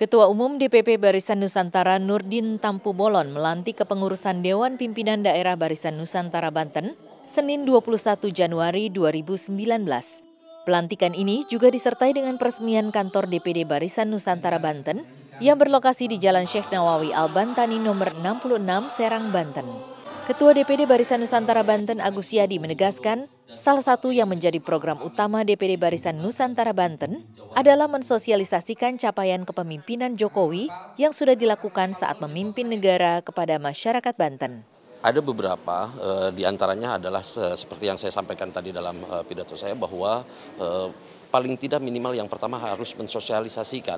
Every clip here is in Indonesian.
Ketua Umum DPP Barisan Nusantara Nurdin Tampu Bolon melantik kepengurusan Dewan Pimpinan Daerah Barisan Nusantara Banten Senin 21 Januari 2019. Pelantikan ini juga disertai dengan peresmian kantor DPD Barisan Nusantara Banten yang berlokasi di Jalan Syekh Nawawi Al-Bantani nomor 66 Serang, Banten. Ketua DPD Barisan Nusantara Banten Agus Yadi menegaskan, salah satu yang menjadi program utama DPD Barisan Nusantara Banten adalah mensosialisasikan capaian kepemimpinan Jokowi yang sudah dilakukan saat memimpin negara kepada masyarakat Banten. Ada beberapa, diantaranya eh, di antaranya adalah seperti yang saya sampaikan tadi dalam eh, pidato saya bahwa eh, paling tidak minimal yang pertama harus mensosialisasikan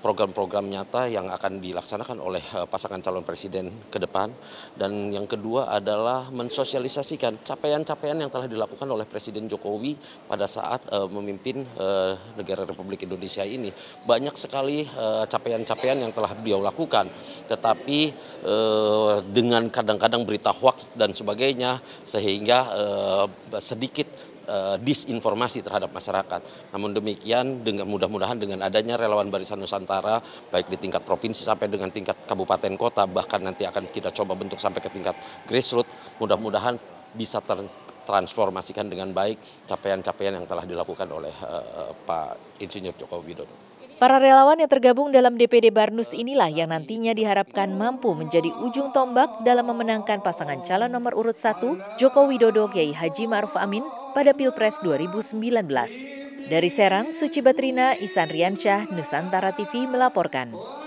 program-program nyata yang akan dilaksanakan oleh pasangan calon presiden ke depan dan yang kedua adalah mensosialisasikan capaian-capaian yang telah dilakukan oleh Presiden Jokowi pada saat memimpin negara Republik Indonesia ini. Banyak sekali capaian-capaian yang telah beliau lakukan tetapi dengan kadang-kadang berita berita hoax dan sebagainya sehingga eh, sedikit eh, disinformasi terhadap masyarakat. Namun demikian dengan mudah-mudahan dengan adanya relawan Barisan Nusantara baik di tingkat provinsi sampai dengan tingkat kabupaten kota bahkan nanti akan kita coba bentuk sampai ke tingkat grassroots mudah-mudahan bisa tertransformasikan dengan baik capaian-capaian yang telah dilakukan oleh uh, Pak Insinyur Joko Widodo. Para relawan yang tergabung dalam DPD Barnus inilah yang nantinya diharapkan mampu menjadi ujung tombak dalam memenangkan pasangan calon nomor urut 1 Joko Widodo Kiai Haji Ma'ruf Amin pada Pilpres 2019. Dari Serang, Suci Batrina, Isan Riansyah, Nusantara TV melaporkan.